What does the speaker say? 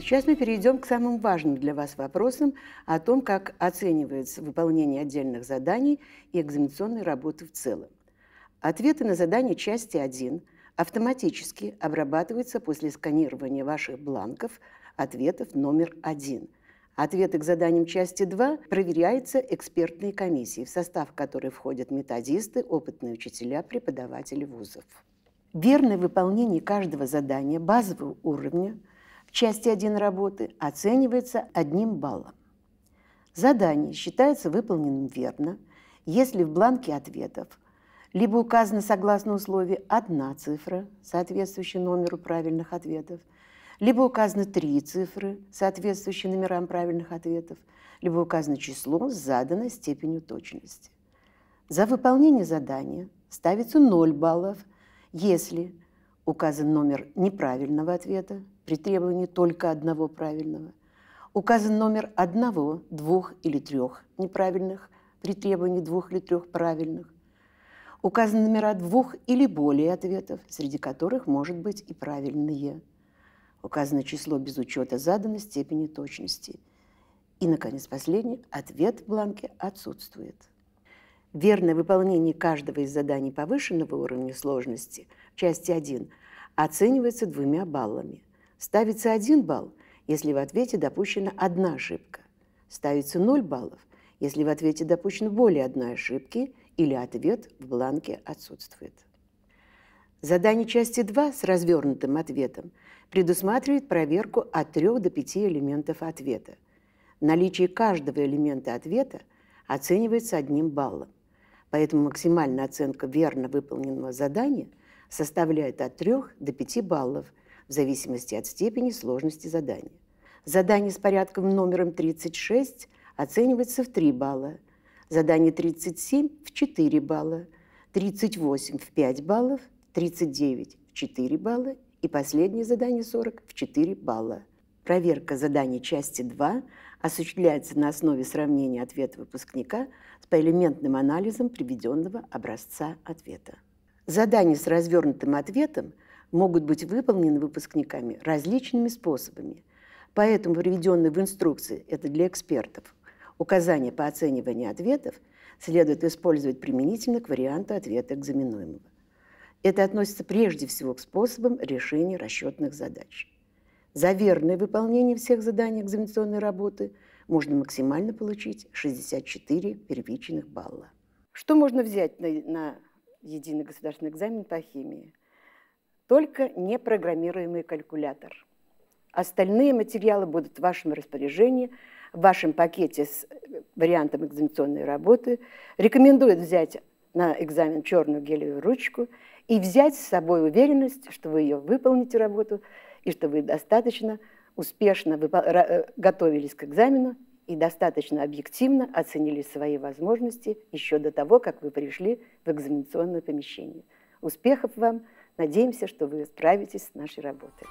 Сейчас мы перейдем к самым важным для вас вопросам о том, как оценивается выполнение отдельных заданий и экзаменационной работы в целом. Ответы на задание части 1 автоматически обрабатываются после сканирования ваших бланков ответов номер 1. Ответы к заданиям части 2 проверяются экспертной комиссией, в состав которой входят методисты, опытные учителя, преподаватели вузов. Верное выполнение каждого задания базового уровня – в части 1 работы оценивается одним баллом. Задание считается выполненным верно, если в бланке ответов либо указана согласно условию одна цифра, соответствующая номеру правильных ответов, либо указаны три цифры, соответствующие номерам правильных ответов, либо указано число с заданной степенью точности. За выполнение задания ставится 0 баллов, если указан номер неправильного ответа, при требовании только одного правильного. Указан номер одного, двух или трех неправильных при требовании двух или трех правильных. Указаны номера двух или более ответов, среди которых может быть и правильные. Указано число без учета заданной степени точности. И, наконец, последний – ответ в бланке отсутствует. Верное выполнение каждого из заданий повышенного уровня сложности в части 1 оценивается двумя баллами – Ставится один балл, если в ответе допущена одна ошибка. Ставится 0 баллов, если в ответе допущено более одной ошибки или ответ в бланке отсутствует. Задание части 2 с развернутым ответом предусматривает проверку от 3 до 5 элементов ответа. Наличие каждого элемента ответа оценивается одним баллом, поэтому максимальная оценка верно выполненного задания составляет от 3 до 5 баллов – в зависимости от степени сложности задания. Задание с порядком номером 36 оценивается в 3 балла, задание 37 в 4 балла, 38 в 5 баллов, 39 в 4 балла и последнее задание 40 в 4 балла. Проверка заданий части 2 осуществляется на основе сравнения ответа выпускника с поэлементным анализом приведенного образца ответа. Задание с развернутым ответом – могут быть выполнены выпускниками различными способами. Поэтому приведенные в инструкции, это для экспертов, указания по оцениванию ответов следует использовать применительно к варианту ответа экзаменуемого. Это относится прежде всего к способам решения расчетных задач. За верное выполнение всех заданий экзаменационной работы можно максимально получить 64 первичных балла. Что можно взять на, на единый государственный экзамен по химии? только непрограммируемый калькулятор. Остальные материалы будут в вашем распоряжении, в вашем пакете с э, вариантом экзаменационной работы. Рекомендую взять на экзамен черную гелевую ручку и взять с собой уверенность, что вы ее выполните работу и что вы достаточно успешно э, готовились к экзамену и достаточно объективно оценили свои возможности еще до того, как вы пришли в экзаменационное помещение. Успехов вам! Надеемся, что вы справитесь с нашей работой.